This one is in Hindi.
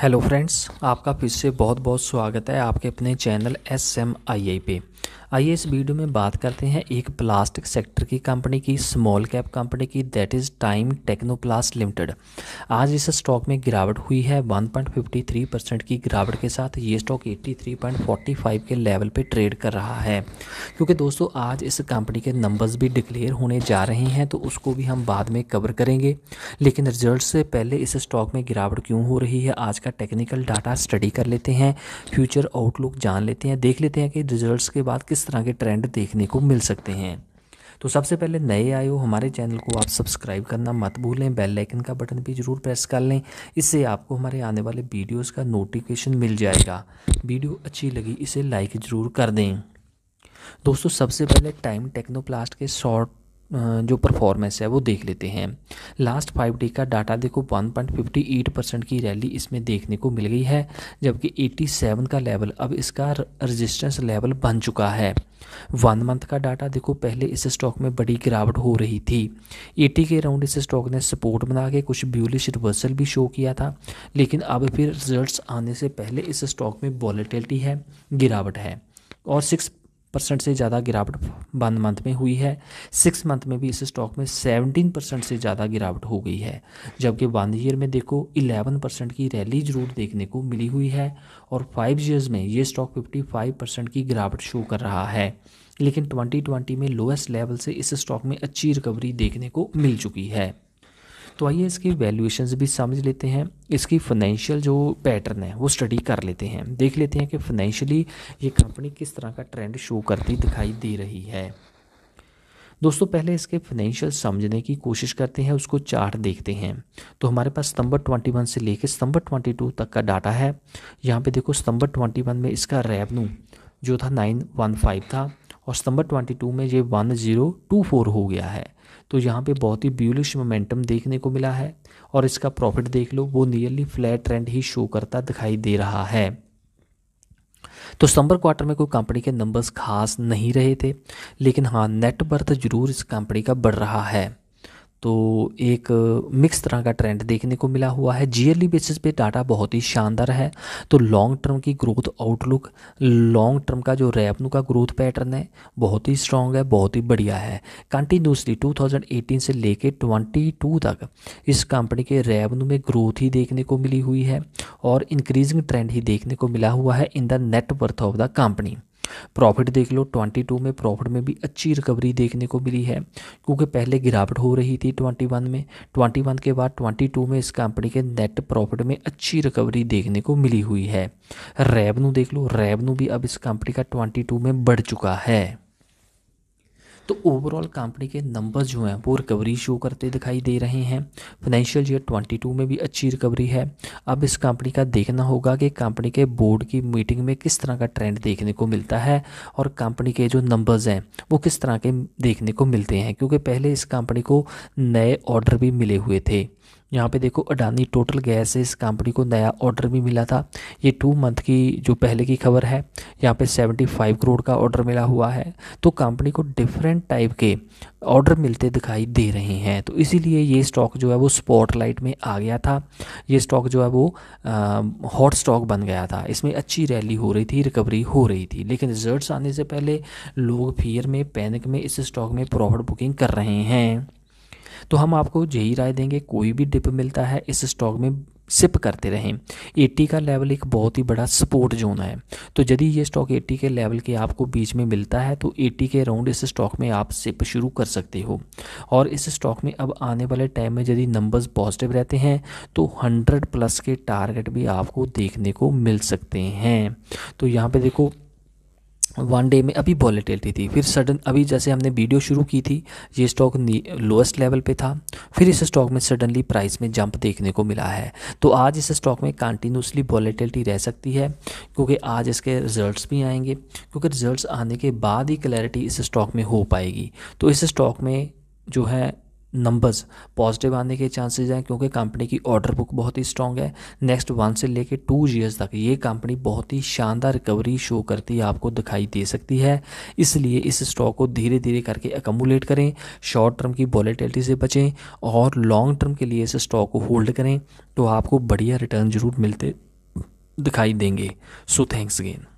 हेलो फ्रेंड्स आपका फिर से बहुत बहुत स्वागत है आपके अपने channel S M I I पे आइए इस वीडियो में बात करते हैं एक प्लास्टिक सेक्टर की कंपनी की स्मॉल कैप कंपनी की that is Time Technoplast Limited आज इस स्टॉक में गिरावट हुई है 1.53 परसेंट की गिरावट के साथ ये स्टॉक 83.45 के लेवल पे ट्रेड कर रहा है क्योंकि दोस्तों आज इस कंपनी के नंबर्स भी डिक्लेयर होने जा रहे हैं तो उसको भी हम बाद में कवर करेंगे लेकिन रिजल्ट से पहले इस स्टॉक में गिरावट क्यों हो रही है आज का टेक्निकल डाटा स्टडी कर लेते हैं फ्यूचर आउटलुक जान लेते हैं देख लेते हैं कि रिजल्ट के बाद किस तरह के ट्रेंड देखने को मिल सकते हैं तो सबसे पहले नए आए हो हमारे चैनल को आप सब्सक्राइब करना मत भूलें बेल आइकन का बटन भी ज़रूर प्रेस कर लें इससे आपको हमारे आने वाले वीडियोस का नोटिफिकेशन मिल जाएगा वीडियो अच्छी लगी इसे लाइक ज़रूर कर दें दोस्तों सबसे पहले टाइम टेक्नोप्लास्ट के शॉर्ट जो परफॉर्मेंस है वो देख लेते हैं लास्ट फाइव डे का डाटा देखो 1.58 परसेंट की रैली इसमें देखने को मिल गई है जबकि 87 का लेवल अब इसका रजिस्टेंस लेवल बन चुका है वन मंथ का डाटा देखो पहले इस स्टॉक में बड़ी गिरावट हो रही थी 80 के राउंड इस स्टॉक ने सपोर्ट बना के कुछ ब्यूलिश रिवर्सल भी शो किया था लेकिन अब फिर रिजल्ट आने से पहले इस स्टॉक में वॉलीटिलिटी है गिरावट है और सिक्स परसेंट से ज़्यादा गिरावट वन मंथ में हुई है सिक्स मंथ में भी इस स्टॉक में सेवनटीन परसेंट से ज़्यादा गिरावट हो गई है जबकि वन ईयर में देखो इलेवन परसेंट की रैली जरूर देखने को मिली हुई है और फाइव ईयर्स में ये स्टॉक फिफ्टी फाइव परसेंट की गिरावट शो कर रहा है लेकिन ट्वेंटी ट्वेंटी में लोएस्ट लेवल से इस स्टॉक में अच्छी रिकवरी देखने को मिल चुकी है तो आइए इसकी वैल्यूएशंस भी समझ लेते हैं इसकी फाइनेंशियल जो पैटर्न है वो स्टडी कर लेते हैं देख लेते हैं कि फाइनेंशियली ये कंपनी किस तरह का ट्रेंड शो करती दिखाई दे रही है दोस्तों पहले इसके फाइनेंशियल समझने की कोशिश करते हैं उसको चार्ट देखते हैं तो हमारे पास सितंबर 21 से लेकर सितंबर 22 तक का डाटा है यहाँ पे देखो सितंबर 21 में इसका रेवन्यू जो था 915 था और सितंबर 22 में ये 1024 हो गया है तो यहाँ पे बहुत ही ब्यूलिश मोमेंटम देखने को मिला है और इसका प्रॉफिट देख लो वो नियरली फ्लैट ट्रेंड ही शो करता दिखाई दे रहा है तो सितंबर क्वार्टर में कोई कंपनी के नंबर्स खास नहीं रहे थे लेकिन हाँ नेटवर्थ जरूर इस कंपनी का बढ़ रहा है तो एक मिक्स तरह का ट्रेंड देखने को मिला हुआ है जीयरली बेसिस पे डाटा बहुत ही शानदार है तो लॉन्ग टर्म की ग्रोथ आउटलुक लॉन्ग टर्म का जो रेपनू का ग्रोथ पैटर्न है बहुत ही स्ट्रॉन्ग है बहुत ही बढ़िया है कंटिन्यूसली 2018 से लेके 22 तक इस कंपनी के रेवन्यू में ग्रोथ ही देखने को मिली हुई है और इंक्रीजिंग ट्रेंड ही देखने को मिला हुआ है in the net worth of the company profit देख लो 22 में प्रॉफिट में भी अच्छी रिकवरी देखने को मिली है क्योंकि पहले गिरावट हो रही थी 21 में 21 के बाद 22 में इस कंपनी के नेट प्रॉफिट में अच्छी रिकवरी देखने को मिली हुई है रेवन्यू देख लो रेवन्यू भी अब इस कंपनी का टू में बढ़ चुका है तो ओवरऑल कंपनी के नंबर्स जो हैं वो रिकवरी शो करते दिखाई दे रहे हैं फाइनेंशियल ईयर 22 में भी अच्छी रिकवरी है अब इस कंपनी का देखना होगा कि कंपनी के बोर्ड की मीटिंग में किस तरह का ट्रेंड देखने को मिलता है और कंपनी के जो नंबर्स हैं वो किस तरह के देखने को मिलते हैं क्योंकि पहले इस कंपनी को नए ऑर्डर भी मिले हुए थे यहाँ पे देखो अडानी टोटल गैस से इस कंपनी को नया ऑर्डर भी मिला था ये टू मंथ की जो पहले की खबर है यहाँ पे 75 करोड़ का ऑर्डर मिला हुआ है तो कंपनी को डिफरेंट टाइप के ऑर्डर मिलते दिखाई दे रहे हैं तो इसीलिए ये स्टॉक जो है वो स्पॉटलाइट में आ गया था ये स्टॉक जो है वो हॉट स्टॉक बन गया था इसमें अच्छी रैली हो रही थी रिकवरी हो रही थी लेकिन रिजल्ट्स आने से पहले लोग फियर में पैनिक में इस स्टॉक में प्रॉफिट बुकिंग कर रहे हैं तो हम आपको यही राय देंगे कोई भी डिप मिलता है इस स्टॉक में सिप करते रहें 80 का लेवल एक बहुत ही बड़ा सपोर्ट जोन है तो यदि ये स्टॉक 80 के लेवल के आपको बीच में मिलता है तो 80 के अराउंड इस स्टॉक में आप सिप शुरू कर सकते हो और इस स्टॉक में अब आने वाले टाइम में यदि नंबर्स पॉजिटिव रहते हैं तो 100 प्लस के टारगेट भी आपको देखने को मिल सकते हैं तो यहाँ पर देखो वन डे में अभी वॉलेटिलिटी थी फिर सडन अभी जैसे हमने वीडियो शुरू की थी ये स्टॉक लोएस्ट लेवल पे था फिर इस स्टॉक में सडनली प्राइस में जंप देखने को मिला है तो आज इस स्टॉक में कंटिन्यूसली वॉलेटिलिटी रह सकती है क्योंकि आज इसके रिजल्ट्स भी आएंगे क्योंकि रिजल्ट्स आने के बाद ही क्लैरिटी इस स्टॉक में हो पाएगी तो इस स्टॉक में जो है नंबर्स पॉजिटिव आने के चांसेस हैं क्योंकि कंपनी की ऑर्डर बुक बहुत ही स्ट्रॉन्ग है नेक्स्ट वन से लेके टू ईयर्स तक ये कंपनी बहुत ही शानदार रिकवरी शो करती आपको दिखाई दे सकती है इसलिए इस स्टॉक को धीरे धीरे करके एकमुलेट करें शॉर्ट टर्म की वॉलेटिलिटी से बचें और लॉन्ग टर्म के लिए इस स्टॉक को होल्ड करें तो आपको बढ़िया रिटर्न जरूर मिलते दिखाई देंगे सो थैंक्स अगेन